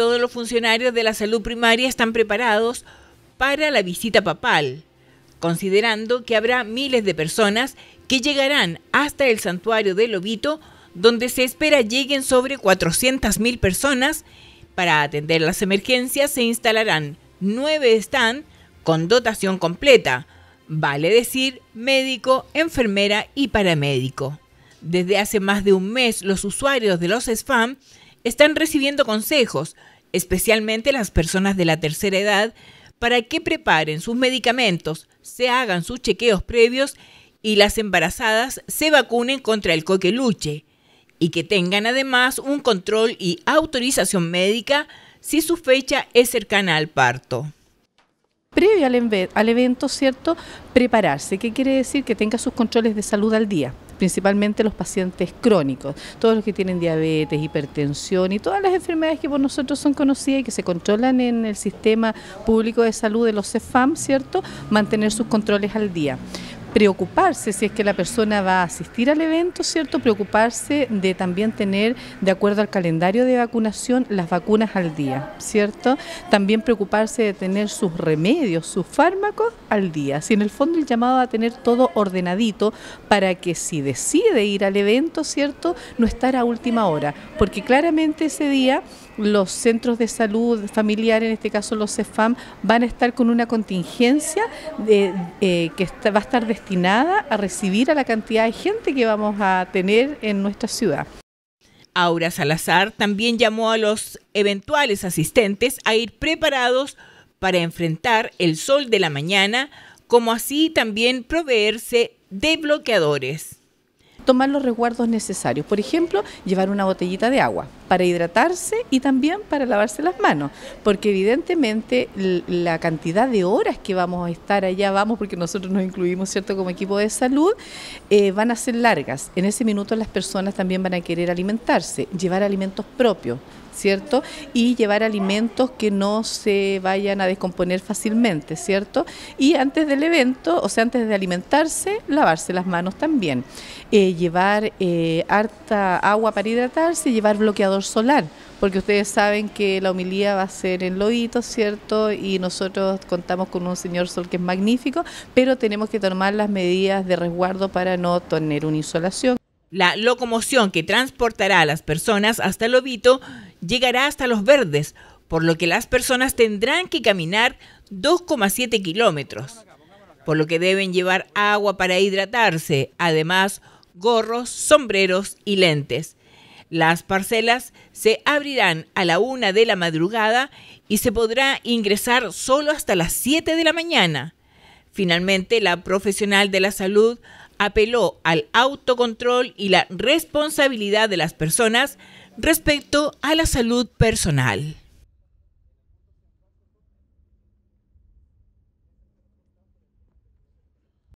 Todos los funcionarios de la salud primaria están preparados para la visita papal, considerando que habrá miles de personas que llegarán hasta el santuario de Lobito, donde se espera lleguen sobre 400.000 personas. Para atender las emergencias se instalarán nueve stands con dotación completa, vale decir médico, enfermera y paramédico. Desde hace más de un mes los usuarios de los Sfam están recibiendo consejos, especialmente las personas de la tercera edad, para que preparen sus medicamentos, se hagan sus chequeos previos y las embarazadas se vacunen contra el coqueluche y que tengan además un control y autorización médica si su fecha es cercana al parto previo al, al, evento, ¿cierto? Prepararse. ¿Qué quiere decir? Que tenga sus controles de salud al día principalmente los pacientes crónicos, todos los que tienen diabetes, hipertensión y todas las enfermedades que por nosotros son conocidas y que se controlan en el sistema público de salud de los CEFAM, ¿cierto? Mantener sus controles al día preocuparse si es que la persona va a asistir al evento, ¿cierto? Preocuparse de también tener, de acuerdo al calendario de vacunación, las vacunas al día, ¿cierto? También preocuparse de tener sus remedios, sus fármacos al día. Si en el fondo el llamado a tener todo ordenadito para que si decide ir al evento, ¿cierto? No estar a última hora, porque claramente ese día los centros de salud familiar, en este caso los CEFAM, van a estar con una contingencia eh, que va a estar destinada a recibir a la cantidad de gente que vamos a tener en nuestra ciudad. Aura Salazar también llamó a los eventuales asistentes a ir preparados para enfrentar el sol de la mañana, como así también proveerse de bloqueadores tomar los resguardos necesarios. Por ejemplo, llevar una botellita de agua para hidratarse y también para lavarse las manos, porque evidentemente la cantidad de horas que vamos a estar allá, vamos porque nosotros nos incluimos, ¿cierto?, como equipo de salud, eh, van a ser largas. En ese minuto las personas también van a querer alimentarse, llevar alimentos propios ¿cierto? Y llevar alimentos que no se vayan a descomponer fácilmente, ¿cierto? Y antes del evento, o sea, antes de alimentarse, lavarse las manos también. Eh, llevar eh, harta agua para hidratarse, llevar bloqueador solar, porque ustedes saben que la homilía va a ser en Loíto, ¿cierto? Y nosotros contamos con un señor sol que es magnífico, pero tenemos que tomar las medidas de resguardo para no tener una insolación. La locomoción que transportará a las personas hasta el Lobito llegará hasta Los Verdes, por lo que las personas tendrán que caminar 2,7 kilómetros, por lo que deben llevar agua para hidratarse, además gorros, sombreros y lentes. Las parcelas se abrirán a la una de la madrugada y se podrá ingresar solo hasta las 7 de la mañana. Finalmente, la profesional de la salud apeló al autocontrol y la responsabilidad de las personas respecto a la salud personal.